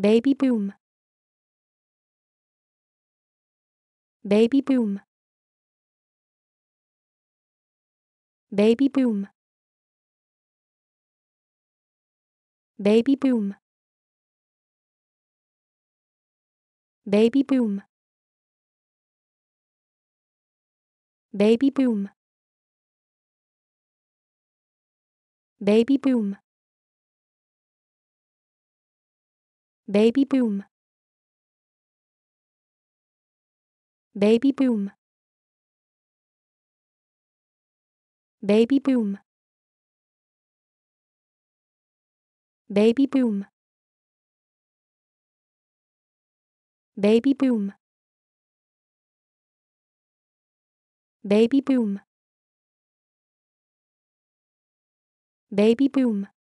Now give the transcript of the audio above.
Baby boom. Baby boom. Baby boom. Baby boom. Baby boom. Baby boom. Baby boom. Baby boom. Baby boom. Baby boom. Baby boom. Baby boom. Baby boom. Baby boom.